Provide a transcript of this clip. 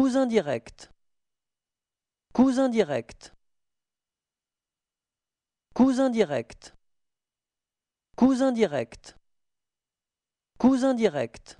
Cousin direct. Cousin direct. Cousin direct. Cousin direct. Cousin direct.